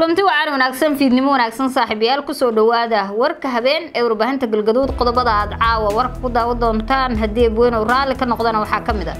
kulanti wacan wanaagsan fiidnimo wanaagsan saaxiibayaal kusoo dhawaada warka habeen ee warbaahinta galgaduud qodobada aad caawa warka ku daawo doontaan haddii abweynow raalli ka noqdana waxaa ka mid ah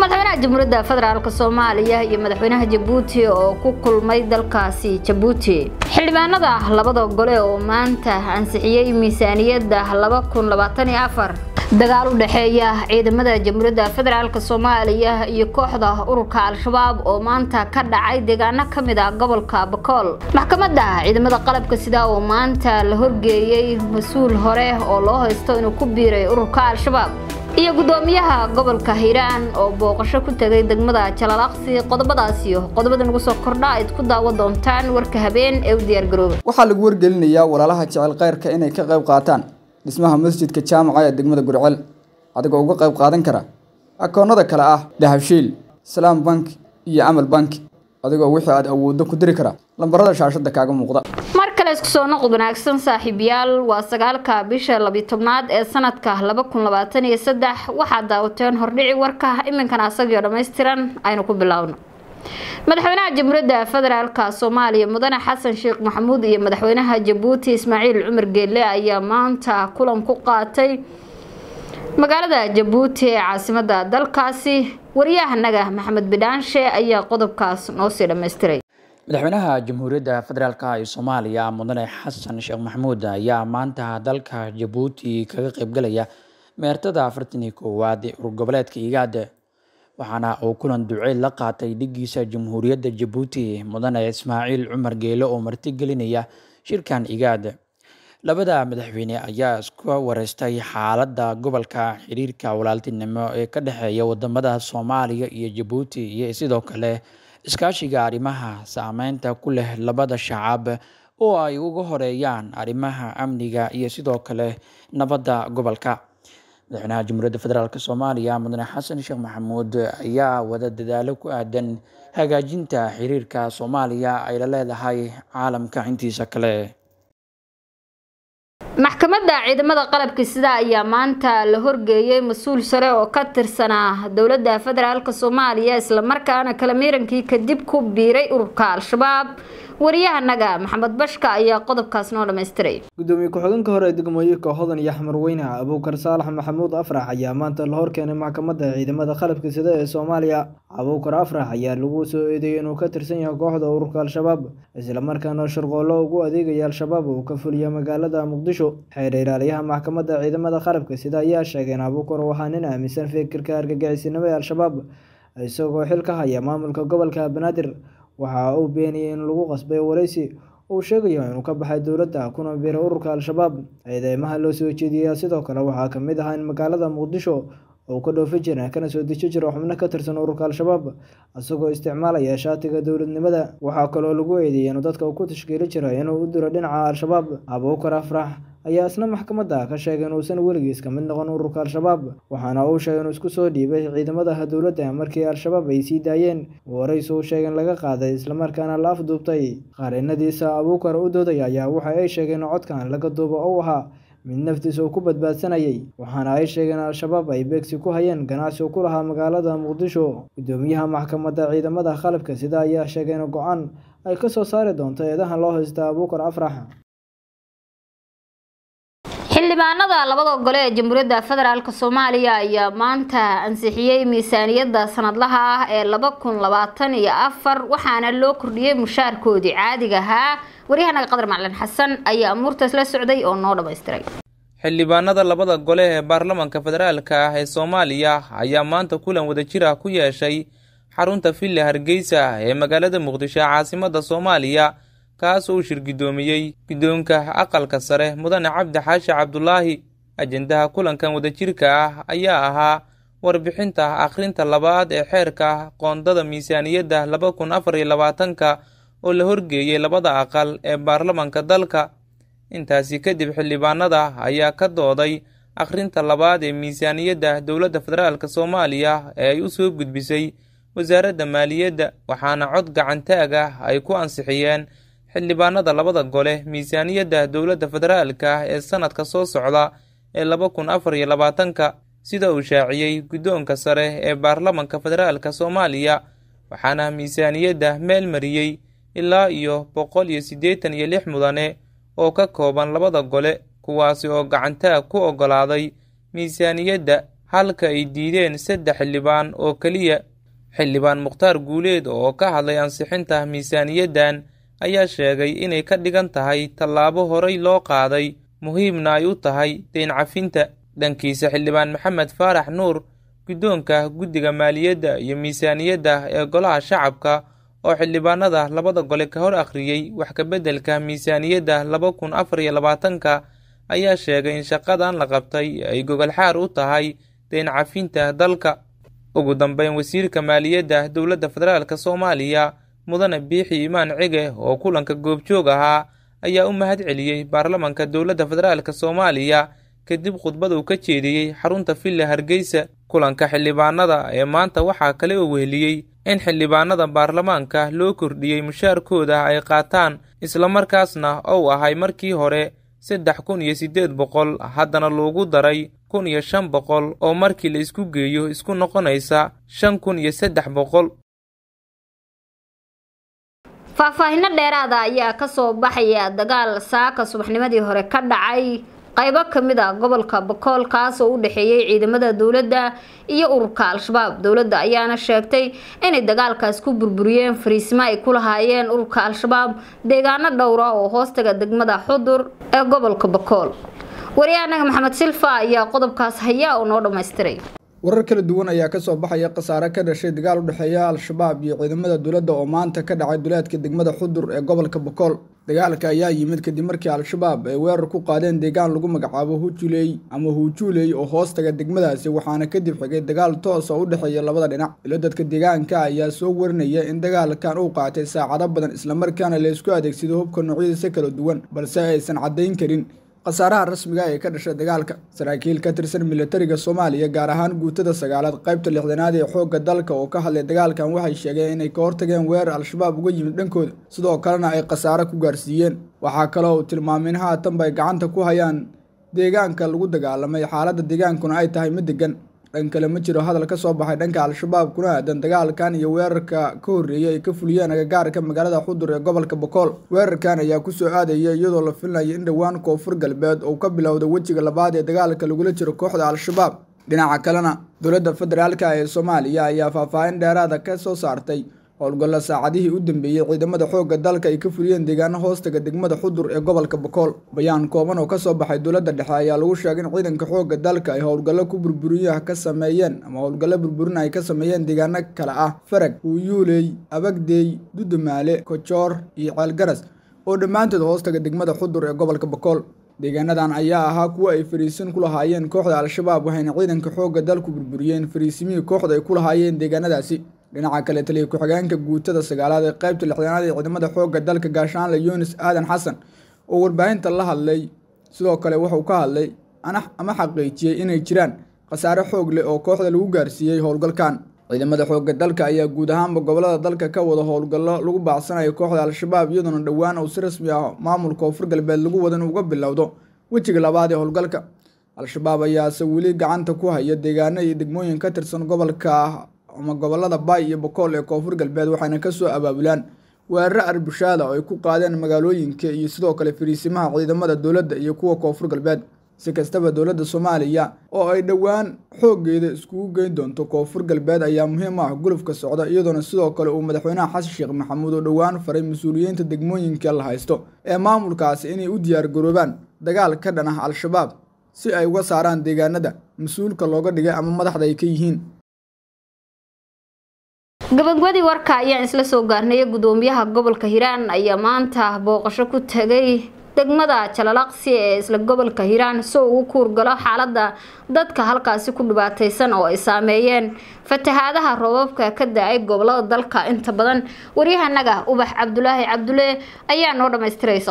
madaxweynaha jamhuuriyadda federaalk soomaaliya iyo madaxweynaha jabuuti oo ku kulmay dalkaasi jabuuti xildhibaanada labada gole oo maanta ansixiyey miisaaniyadda laba afar dagaal u dhexeeya ciidamada jamhuuriyadda federaalk soomaaliya iyo kooxda ururka al-shabaab oo maanta ka dhacay deegaano ka mid ah gobolka bakool maxkamadda ciidamada qalabka sida oo maanta la horgeeyey mas-uul hore oo loo haysto inuu ku biiray ururka al-shabaab iyo guddoomiyaha gobolka hiiraan oo booqasho ku tegay degmada jalaalaqsi qodobadaasiyo qodobada nagu soo kordha ayd ku daawa doontaan warka habeen ee u diyaargarooba waxaa lagu wargelinayaa walaalaha jecel kayrka inay ka qayb qaataan dhismaha masjidka jaamaca ee degmada gurcel adigoo uga qayb qaadan kara akoonnada kale ah dahabshiil salaam bank iyo camal bank adigoo wixii aad awooddo ku diri kara lambarada shaashadda kaaga muuqda mar kale isku soo noqod wanaagsan saaxiibayaal waa sagaalka bisha tobnaad ee sanadka laba kun labaatan iyo saddex waxaad daawateen hordhici warka iminkan asagiyo dhammaystiran aynu ku biloawno madaxweynaha jamhuuriyadda federaalka soomaaliya mudane xasan sheekh maxamuud iyo madaxweynaha jabuuti ismaaciil cumar geelle ayaa maanta kulan ku qaatay magaalada jabuuti ee caasimada dalkaasi waryahanaga maxamed bidhaanshe ayaa qodobkaas noosii dhammaystiray madaxweynaha jamhuuriyadda federaalk ee soomaaliya mudane xasan sheekh maxamuud ayaa maanta dalka jabuuti kaga qaybgalaya meertada afartan iyo koowaad ee urur goboleedka igaade waxaana uu kulan duceyl la qaatay dhiggiisa jamhuuriyadda jabuuti mudane ismaaciil cumar geele oo marti gelinaya shirkan igaad labada madaxweyne ayaa iska wareystay xaaladda gobolka xiriirka walaaltinimo ee ka dhexeeya wadamada soomaaliya iyo jabuuti iyo sidoo kale iskaashiga arrimaha saameynta ku leh labada shacab oo ay uga horeeyaan arrimaha amniga iyo sidoo kale nabadda gobolka madaxweynaha jamhuuriyadda federaalk soomaaliya mudane xasan sheekh maxamuud ayaa wada dadaalo ku aadan hagaajinta xiriirka soomaaliya ay la leedahay caalamka intiisa kale maxkamadda ciidamada qalabka sida ayaa maanta la horgeeyey mas-uul sare oo ka tirsanaa dowladda federaalk soomaaliya islamarkaana kala miirankii kadib ku biiray ururka al-shabaab waryahanaga maxamed bashka ayaa qodobkaas noo dhammaystiray gudoomiye ku-xigeenka hore ee degmooyinka hodan iyo axmar weyne abuukar saalax maxamuud afrax ayaa maanta la horkeenay maxkamadda ciidamada qalabka sida ee soomaaliya abuukar afrax ayaa lagu soo eedeeyay inuu ka tirsan yahay kooxda ururka al-shabaab islamarkaana shirqoollo ugu adeegaya al-shabaab uu ka fuliya magaalada muqdisho xeer ilaaliyaha maxkamadda ciidamada qalabka sida ayaa sheegay abuukar waxaa nin aaminsan fikirka argagixisinimo ee al-shabaab isagoo xil ka haya maamulka gobolka banaadir waxa uu beeniyey in lagu qasbay waraysi uu sheegayo inuu ka baxay dowladda kuna biiray ururka al-shabaab ciideymaha loo soo jeediyaa sidoo kale waxaa ka mid ahaa in magaalada muqdisho uu ka dhoofi jira kana soo deji jira xubno ka tirsan ururka al-shabaab isagoo isticmaalaya shaatiga dowladnimada waxaa kaloo lagu eedeeyay inuu dadka uu ku tashkiili jiray inuu u diro dhinaca al-shabaab abuukar afrax ayaa isna maxkamadda ah ka sheegay inuusan weligiis ka mid noqon ururka al-shabaab waxaana uu sheegay inuu isku soo dhiibay ciidamadaha dowladda markii al-shabaab ay sii daayeen uu horeyse u sheegeen laga qaaday islamarkaana la afduubtay qareennadiisa abuukar u dooday ayaa waxa ay sheegeen codkan laga duubo ou ahaa mid naftiisa uu ku badbaadsanayay waxaana ay sheegeen al-shabaab ay beegsi ku hayeen ganacsi uu ku lahaa magaalada muqdisho gudoomiyaha maxkamadda ciidamada qalabka sida ayaa sheegeen go-aan ay ka soo saari doonto eedahan loo haysta abuukar afrax xildhibaanada labada gole ee jamhuuriyadda federaalk soomaaliya ayaa maanta ansixiyey miisaaniyadda sannadlaha ah ee laba kun labaatan iyo afar waxaana loo kordhiyey mushaarkoodii caadiga ahaa waryahanaga qadar macalin xasan ayaa amuurtaas la socday oo noo dhammaystiray xildhibaanada labada gole ee baarlamaanka federaalk ah ee soomaaliya ayaa maanta kulan wadajir ku yeeshay xarunta ville hargeysa ee magaalada muqdisho ee caasimadda soomaaliya kaas uu shirgidoomiyey guddoonka aqalka sare mudane cabdi xaashi cabdulaahi ajendaha kulankan wadajirka ah ayaa ahaa warbixinta akhrinta labaad ee xeerka qoondada miisaaniyadda laba kun afar iyo labaatanka oo la horgeeyey labada aqal ee baarlamanka dalka intaasi kadib xildhibaanada ayaa ka dooday akhrinta labaad ee miisaaniyadda dowladda federaalk soomaaliya ee ay u soo gudbisay wasaaradda maaliyadda waxaana cod gacantaaga ay ku ansixiyeen xildhibaanada labada gole miisaaniyadda dowladda federaalka ah ee sannadka soo socda ee laba kun afar iyo labaatanka sida uu shaaciyey guddoonka sare ee baarlamanka federaalka soomaaliya waxaana miisaaniyadda meel mariyey ilaa iyo boqol iyo siddeetan iyo lix mudane oo ka kooban labada gole kuwaasi oo gacantaag ku ogolaaday miisaaniyadda halka ay diideen saddex xildhibaan oo keliya xildhibaan mukhtaar guuleed oo ka hadlay ansixinta miisaaniyaddan ayaa sheegay inay ka dhigan tahay tallaabo horay loo qaaday muhiimna ay u tahay deyn cafinta dhankiisa xildhibaan maxamed faarax nuur guddoonka guddiga maaliyadda iyo miisaaniyadda ee golaha shacabka oo xildhibaanada labada gole ka hor akhriyey wax kabeddelka miisaaniyadda laba kun afar iyo labaatanka ayaa sheegay in shaqadan la qabtay ay gogolxaar u tahay deyn cafinta dalka ugu dambeyn wasiirka maaliyadda dowladda federaalk soomaaliya mudane biixi imaan cege oo kulanka goobjoog ahaa ayaa u mahad celiyey baarlamanka dowladda federaalk soomaaliya kadib khudbad uu ka jeediyey xarunta villa hargeysa kulanka xildhibaanada ee maanta waxaa kale u weheliyey in xildhibaanada baarlamaanka loo kordhiyey mushaarkooda ay qaataan islamarkaasna ou ahay markii hore saddex kun iyo siddeed boqol haddana loogu daray kun iyo shan boqol oo markii la isku geeyo isku noqonaysa shan kun iyo saddex boqol faahfaahino dheeraada ah ayaa kasoo baxaya dagaal saaka subaxnimadii hore ka dhacay qaybo kamid a ah gobolka bakool kaasoo u dhexeeyey ciidamada dowladda iyo ururka al-shabaab dowladda ayaana sheegtay inay dagaalkaas ku burburiyeen fariisimo ay ku lahaayeen ururka al-shabaab deegaano dhowra ah oo hoostaga degmada xudur ee gobolka bakool wariyahanaga maxamed silfa ayaa qodobkaas hayaa oo noo dhammaystiray warar kala duwan ayaa kasoo baxaya khasaare ka dhashay dagaal u dhexeeya al-shabaab iyo ciidamada dowladda oo maanta ka dhacay duleedka degmada xudur ee gobolka bokool dagaalka ayaa yimid kadib markii al-shabaab ay weerar ku qaadeen deegaan lagu magacaabo hujuley ama hujuuley oo hoos taga degmadaasi waxaana kadib xigay dagaal toos oo u dhexeeya labada dhinac ilo dadka deegaanka ayaa soo warinaya in dagaalkan uu qaatay saacado badan islamarkaana la isku adeegsaday hubka noocyadiisa kala duwan balse aysan caddayn karin khasaaraha rasmiga ah ee ka dhashay dagaalka saraakiil ka tirsan milatariga soomaaliya gaar ahaan guutada sagaalaad qaybta lixdanaad ee xoogga dalka oo ka hadlay dagaalkan waxay sheegeen inay ka hortageen weerar al-shabaab uga yimid dhankooda sidoo kalena ay khasaare ku gaarsiiyeen waxaa kale oo uu tilmaamay in haatan bay gacanta ku hayaan deegaanka lagu dagaalamay xaaladda deegaankuna ay tahay mid degan dhan kale ma jiro hadal ka soo baxay dhanka al-shabaab kuna aadan dagaalkan iyo weerarka ka horreeyay ay ka fuliyeen agagaarka magaalada xudur ee gobolka bokool weerarkan ayaa ku soo aadaya iyadoo la filinaya in dhowaan koonfur galbeed uu ka bilowda wejiga labaad ee dagaalka lagula jiro kooxda al-shabaab dhinaca kalena dowladda federaalka ee soomaaliya ayaa faahfaahin dheeraada ka soo saartay howlgallo saacadihii u dambeeyey ciidamada xoogga dalka ay ka fuliyeen deegaano hoostaga degmada xudur ee gobolka bokool bayaan kooban oo ka soo baxay dowladda dhexe ayaa lagu sheegay in ciidanka xoogga dalka ay howlgallo ku burburiyaha ka sameeyeen ama howlgallo burburin ay ka sameeyeen deegaano kale ah farag uuyuuley abagdeey dudumaale kojoor iyo ceelgaras oo dhammaantood hoostaga degmada xudur ee gobolka bokool deegaanadan ayaa ahaa kuwa ay fariisin ku lahaayeen kooxda al-shabaab waxayna ciidanka xoogga dalku burburiyeen fariisimihii kooxda ay ku lahaayeen deegaanadaasi dhinaca kale taliya ku-xigeenka guutada sagaalaad ee qaybta lixdanaad ee ciidamada xoogga dalka gaashaanle yuunis aadan xasan oo warbaahinta la hadlay sidoo kale wuxuu ka hadlay ama xaqiijiyey inay jiraan khasaare xoog leh oo kooxda lagu gaarsiiyey howlgalkan ciidamada xoogga dalka ayaa guud ahaanba gobolada dalka ka wada howlgallo lagu baacsanayo kooxda al-shabaab iyadoona dhowaan uu si rasmi ah maamulka koonfur galbeed lagu wadan uga bilowdo wejiga labaad ee howlgalka al-shabaab ayaase weli gacanta ku haya deegaano iyo degmooyin ka tirsan gobolka ama gobolada baay iyo bokool ee koonfur galbeed waxaana kasoo abaabulaan weeraro arbushaada oo ay ku qaadeen magaalooyinka iyo sidoo kale fariisimaha ciidamada dowladda iyo kuwa koonfur galbeed si kastaba dowladda soomaaliya oo ay dhowaan xooggeeda iskugu geyn doonto koonfur galbeed ayaa muhiim ah gulufka socda iyadoona sidoo kale uu madaxweynaha xasan sheekh maxamuud oo dhowaan faray mas-uuliyiinta degmooyinka la haysto ee maamulkaasi inay u diyaar garoobaan dagaal ka dhan ah al-shabaab si ay uga saaraan deegaanada mas-uulka looga dhigay ama madaxda ay ka yihiin gabagabadii warka ayaa isla soo gaarnaya gudoomiyaha gobolka hiiraan ayaa maanta booqasho ku tagay degmada jalalaqsi ee isla gobolka hiiraan soo ugu kuurgalo xaalada dadka halkaasi ku dhibaateysan oo ay saameeyeen fatahaadaha roobabka ka da-ay gobolada dalka inta badan waryahanaga ubax cabdulaahi cabdule ayaa noo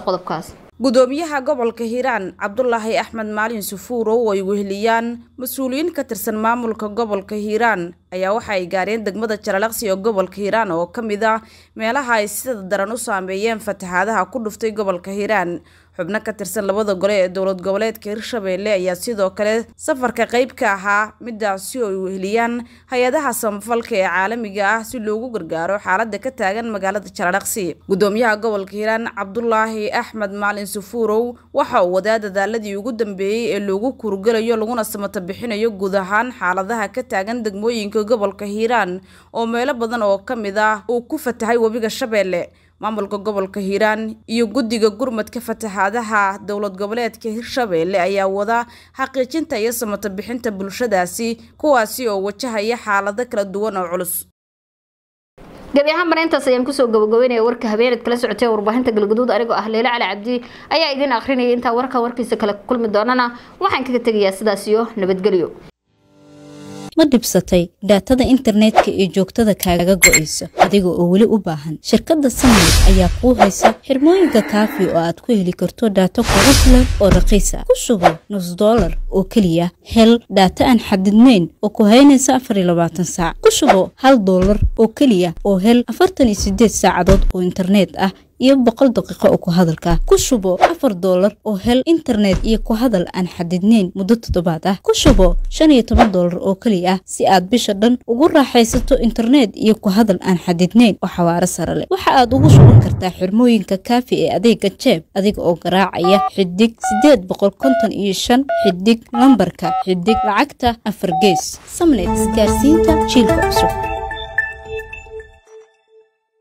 qodobkaas gudoomiyaha gobolka hiiraan cabdulaahi axmed maalin sufuurow oo ay weheliyaan mas-uuliyiin ka tirsan maamulka gobolka hiiraan ayaa waxa ay gaareen degmada jalalaqsi oo gobolka hiiraan oo ka mid a ah meelaha ay sida daran u saameeyeen fatahaadaha ku dhuftay gobolka hiiraan xubno ka tirsan labada gole ee dowlad goboleedka hirshabeelle ayaa sidoo kale safarka qayb ka ahaa midaasi oo ay weheliyaan hay-adaha samafalka ee caalamiga ah si loogu gargaaro xaaladda ka taagan magaalada jaladhaqsi gudoomiyaha gobolka hiiraan cabdulaahi axmed maalin safuurow waxa uu wadaa dadaaladii ugu dambeeyey ee loogu kurugelayo laguna samata bixinayo guud ahaan xaaladaha ka taagan degmooyinka gobolka hiiraan oo meelo badan oo ka mid ah uu ku fatahay webiga shabeelle maamulka gobolka hiiraan iyo guddiga gurmadka fatahaadaha dowlad goboleedka hirshabeelle ayaa wada xaqiijinta iyo samato bixinta bulshadaasi kuwaasi oo wajahaya xaalado kala duwan oo culus gabi ahaanbana intaas ayaan kusoo gabagabeynaya warka habeenad kala socotay warbaahinta galguduud anigoo ah leele cali cabdi ayaa idiin akhrinayay intaa warka warkiisa kala kulmi doonana waxaan kaga tegayaa sidaas iyo nabadgelyo ma dhibsatay daatada internetka iyo joogtada kaaga go'aysa adiga oo weli u baahan shirkadda samayg ayaa kuu haysa xirmooyinka kaafi oo aad ku heli karto daato kugu filan oo raqiisa ah. ku shubo nus dollar oo keliya hel daata aan xadidnayn oo ku haynaysa afar iyo labaatan saac ku shubo hal dollar oo keliya oo hel afartan iyo sideed saacadood oo internet ah iyo boqol daqiiqo oo ku hadalka ku shubo afar doolar oo hel internet iyo ku hadal aan xadidnayn muddo toddobaad ah ku shubo shan iyo toban doolar oo keli ah si aad bisha dhan ugu raaxaysato internet iyo ku hadal aan xadidnayn oo xawaaro sare leh waxa aad ugu shuban kartaa xirmooyinka kaafi ee adeega jeeb adiga oo garaacaya xidig siddeed boqol konton iyo shan xidig lambarka xidig lacagta afar gees samnet isgaarsiinta jiilka cusub